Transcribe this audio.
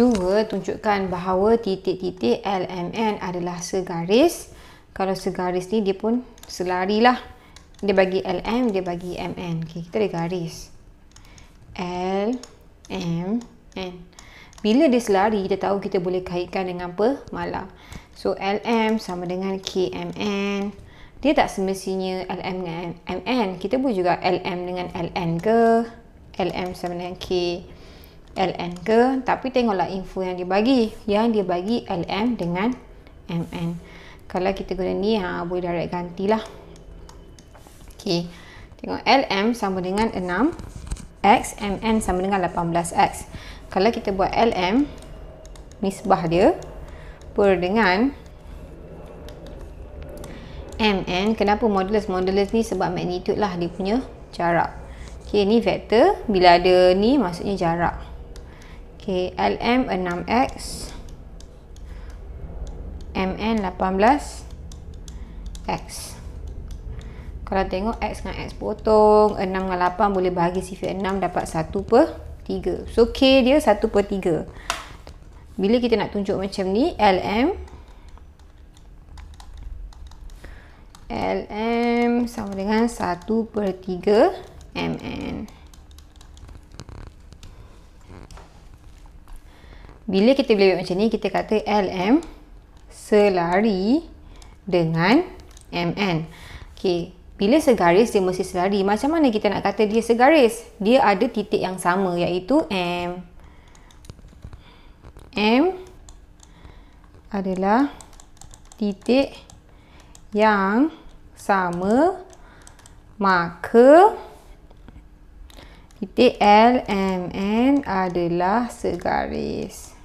Dua, tunjukkan bahawa titik-titik LMN adalah segaris. Kalau segaris ni dia pun selarilah. Dia bagi LM, dia bagi MN. Okay, kita ada garis. L, M, N. Bila dia selari, kita tahu kita boleh kaitkan dengan apa? Malam. So, LM sama dengan KMN. Dia tak semestinya LM dengan MN. Kita boleh juga LM dengan LN ke? LM sama dengan K. LN ke tapi tengoklah info yang dia bagi yang dia bagi LM dengan MN kalau kita guna ni ha, boleh direct gantilah ok tengok LM sama dengan 6 X MN sama dengan 18 X kalau kita buat LM nisbah dia per dengan MN kenapa modulus modulus ni sebab magnitude lah dia punya jarak ok ni vektor bila ada ni maksudnya jarak Okay, LM 6X MN 18X Kalau tengok X dengan X potong 6 dengan 8 boleh bahagi sifir 6 dapat 1 per 3 So K dia 1 per 3 Bila kita nak tunjuk macam ni LM LM sama dengan 1 per 3 MN Bila kita boleh buat macam ni, kita kata LM selari dengan MN. Okey, bila segaris dia mesti selari. Macam mana kita nak kata dia segaris? Dia ada titik yang sama iaitu M. M adalah titik yang sama maka titik LMN adalah segaris.